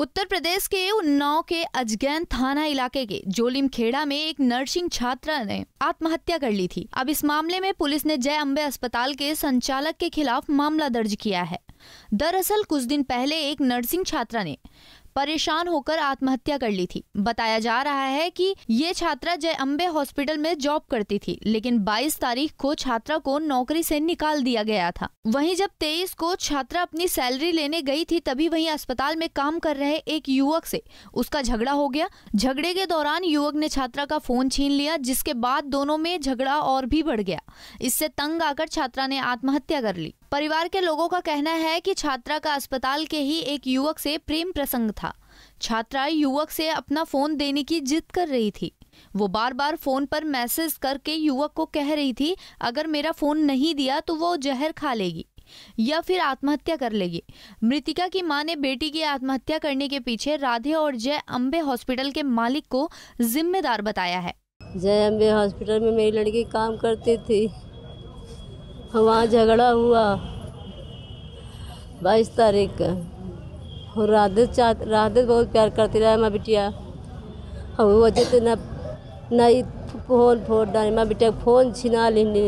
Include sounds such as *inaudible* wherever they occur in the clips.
उत्तर प्रदेश के उन्नाव के अजगैन थाना इलाके के जोलिम खेड़ा में एक नर्सिंग छात्रा ने आत्महत्या कर ली थी अब इस मामले में पुलिस ने जय अम्बे अस्पताल के संचालक के खिलाफ मामला दर्ज किया है दरअसल कुछ दिन पहले एक नर्सिंग छात्रा ने परेशान होकर आत्महत्या कर ली थी बताया जा रहा है कि ये छात्रा जय अम्बे हॉस्पिटल में जॉब करती थी लेकिन 22 तारीख को छात्रा को नौकरी से निकाल दिया गया था वहीं जब 23 को छात्रा अपनी सैलरी लेने गई थी तभी वहीं अस्पताल में काम कर रहे एक युवक से उसका झगड़ा हो गया झगड़े के दौरान युवक ने छात्रा का फोन छीन लिया जिसके बाद दोनों में झगड़ा और भी बढ़ गया इससे तंग आकर छात्रा ने आत्महत्या कर ली परिवार के लोगों का कहना है कि छात्रा का अस्पताल के ही एक युवक से प्रेम प्रसंग था छात्रा युवक से अपना फोन देने की जिद कर रही थी वो बार बार फोन पर मैसेज करके युवक को कह रही थी अगर मेरा फोन नहीं दिया तो वो जहर खा लेगी या फिर आत्महत्या कर लेगी मृतिका की मां ने बेटी की आत्महत्या करने के पीछे राधे और जय अम्बे हॉस्पिटल के मालिक को जिम्मेदार बताया है जय अम्बे हॉस्पिटल में मेरी लड़की काम करती थी वहाँ झगड़ा हुआ बाईस तारीख का और राधे राधे बहुत प्यार करती रहा माँ बिटिया हम वजह से ना ही फोन फोन डाली माँ बिटिया फ़ोन छिना लेने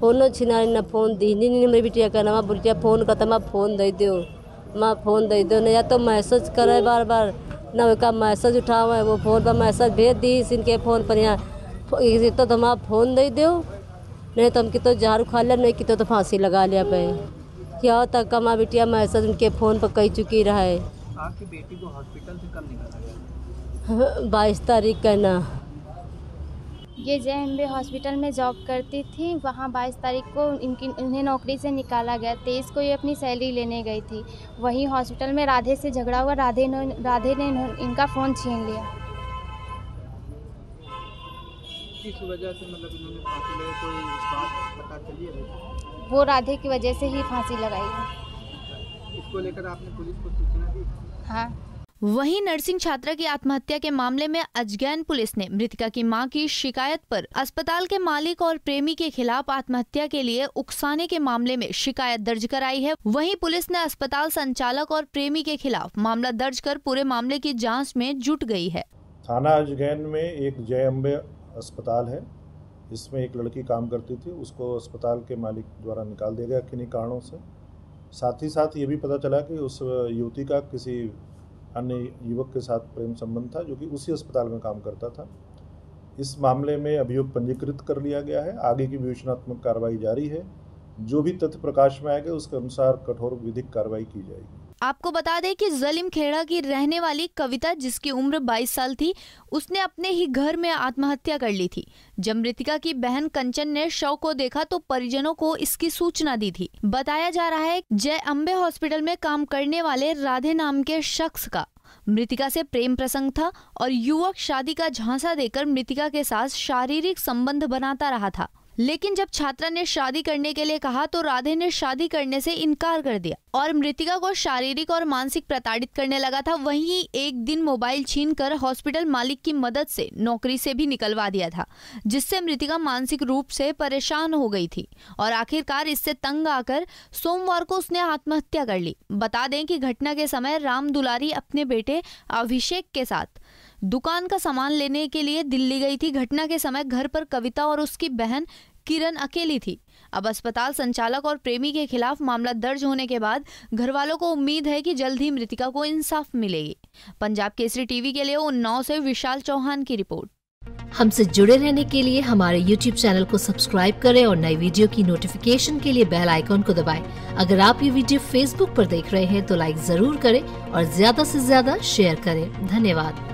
फोनो छिना ना फ़ोन दी नहीं मेरी बिटिया कहना माँ बिटिया फ़ोन करता माँ फ़ोन तो दे दो माँ फ़ोन दे दो नहीं या तो मैसेज करे बार बार ना उनका मैसेज उठाओ वो फ़ोन पर मैसेज भेज दी इनके फ़ोन पर यहाँ तो आप फ़ोन दे दो नहीं तो हम कितो झाड़ू खा लिया नहीं कितो तो फांसी लगा लिया पे क्या तक कमा बिटिया मैसेज उनके फ़ोन पर कह चुकी रहा है आपकी बेटी को हॉस्पिटल से कब निकाला *laughs* बाईस तारीख का ना ये जे एम बी हॉस्पिटल में जॉब करती थी वहाँ बाईस तारीख को इनकी इन्हें नौकरी से निकाला गया तेईस को ये अपनी सैलरी लेने गई थी वहीं हॉस्पिटल में राधे से झगड़ा हुआ राधे ने राधे ने इनका फ़ोन छीन लिया किस वजह से मतलब इन्होंने फांसी लगाई कोई बात पता चली है वो राधे की वजह से ही फांसी लगाई इसको लेकर आपने पुलिस को सूचना दी हाँ वहीं नर्सिंग छात्रा की आत्महत्या के मामले में अजगैन पुलिस ने मृतका की मां की शिकायत पर अस्पताल के मालिक और प्रेमी के खिलाफ आत्महत्या के लिए उकसाने के मामले में शिकायत दर्ज कराई है वहीं पुलिस ने अस्पताल संचालक और प्रेमी के खिलाफ मामला दर्ज कर पूरे मामले की जांच में जुट गई है थाना अजगैन में एक जय अस्पताल है इसमें एक लड़की काम करती थी उसको अस्पताल के मालिक द्वारा निकाल दिया गया किन्हीं कारणों से साथ ही साथ ये भी पता चला कि उस युवती का किसी अन्य युवक के साथ प्रेम संबंध था जो कि उसी अस्पताल में काम करता था इस मामले में अभियोग पंजीकृत कर लिया गया है आगे की विवेचनात्मक कार्रवाई जारी है जो भी तथ्य प्रकाश में आएगा उसके अनुसार कठोर विधिक कार्रवाई की जाएगी आपको बता दें कि जलिम खेड़ा की रहने वाली कविता जिसकी उम्र 22 साल थी उसने अपने ही घर में आत्महत्या कर ली थी जब मृतिका की बहन कंचन ने शव को देखा तो परिजनों को इसकी सूचना दी थी बताया जा रहा है जय अम्बे हॉस्पिटल में काम करने वाले राधे नाम के शख्स का मृतिका से प्रेम प्रसंग था और युवक शादी का झांसा देकर मृतिका के साथ शारीरिक संबंध बनाता रहा था लेकिन जब छात्रा ने शादी करने के लिए कहा तो राधे ने शादी करने से इनकार कर दिया और मृतिका को शारीरिक और मानसिक प्रताड़ित करने लगा था वहीं एक दिन मोबाइल छीनकर हॉस्पिटल मालिक की मदद से नौकरी से भी निकलवा दिया था जिससे मृतिका मानसिक रूप से परेशान हो गई थी और आखिरकार इससे तंग आकर सोमवार को उसने आत्महत्या कर ली बता दें कि घटना के समय राम दुलारी अपने बेटे अभिषेक के साथ दुकान का सामान लेने के लिए दिल्ली गई थी घटना के समय घर पर कविता और उसकी बहन किरण अकेली थी अब अस्पताल संचालक और प्रेमी के खिलाफ मामला दर्ज होने के बाद घर वालों को उम्मीद है कि जल्द ही मृतिका को इंसाफ मिलेगी पंजाब केसरी टीवी के लिए उन्नाव से विशाल चौहान की रिपोर्ट हमसे जुड़े रहने के लिए हमारे YouTube चैनल को सब्सक्राइब करें और नई वीडियो की नोटिफिकेशन के लिए बेल आइकॉन को दबाएं। अगर आप ये वीडियो Facebook पर देख रहे हैं तो लाइक जरूर करें और ज्यादा से ज्यादा शेयर करें धन्यवाद